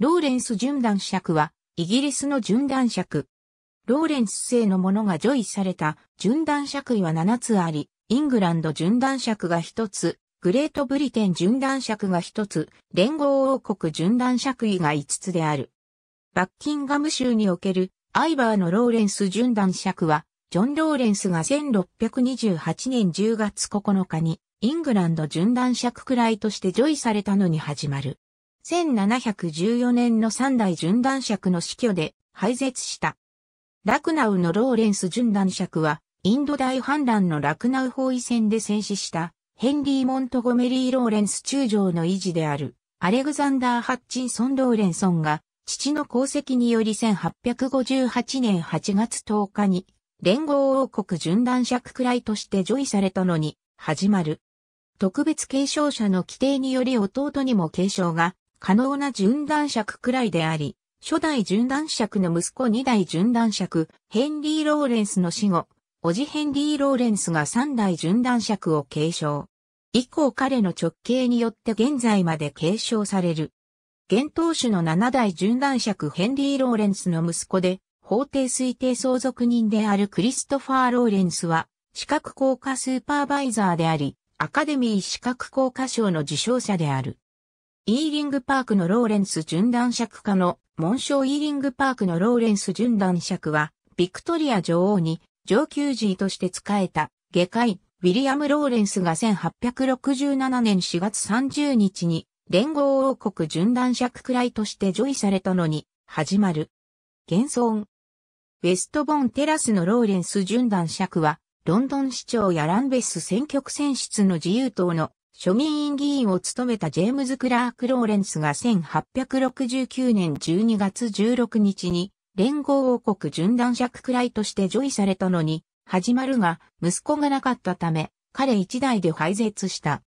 ローレンス準男爵は、イギリスの準男爵。ローレンス製のものが除位された準男爵位は7つあり、イングランド準男爵が1つ、グレートブリテン準男爵が1つ、連合王国準男爵位が5つである。バッキンガム州におけるアイバーのローレンス準男爵は、ジョン・ローレンスが1628年10月9日にイングランド準男爵くらいとして除位されたのに始まる。1714年の三代準男尺の死去で廃絶した。ラクナウのローレンス準男尺は、インド大反乱のラクナウ包囲戦で戦死した、ヘンリー・モントゴメリー・ローレンス中将の維持である、アレグザンダー・ハッチンソン・ローレンソンが、父の功績により1858年8月10日に、連合王国準男尺くらいとして除位されたのに、始まる。特別継承者の規定により弟にも継承が可能な順断尺くらいであり、初代順断尺の息子二代順断尺、ヘンリー・ローレンスの死後、おじヘンリー・ローレンスが三代順断尺を継承。以降彼の直系によって現在まで継承される。現当主の七代順断尺ヘンリー・ローレンスの息子で、法定推定相続人であるクリストファー・ローレンスは、資格効果スーパーバイザーであり、アカデミー資格効果賞の受賞者である。イーリングパークのローレンス準断尺家の紋章イーリングパークのローレンス準断尺は、ビクトリア女王に上級寺として仕えた下界ウィリアム・ローレンスが1867年4月30日に連合王国準断尺くらいとして除位されたのに始まる。現存。ウェストボンテラスのローレンス準断尺は、ロンドン市長やランベス選挙区選出の自由党の庶民院議員を務めたジェームズ・クラーク・ローレンスが1869年12月16日に連合王国順断爵くらいとして除位されたのに始まるが息子がなかったため彼一代で廃絶した。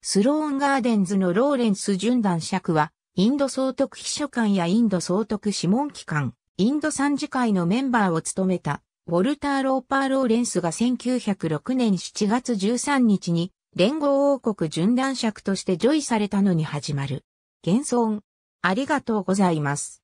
スローンガーデンズのローレンス順断爵はインド総督秘書官やインド総督諮問機関、インド参事会のメンバーを務めたウォルター・ローパー・ローレンスが1906年7月13日に連合王国巡覧尺として叙位されたのに始まる。現存。ありがとうございます。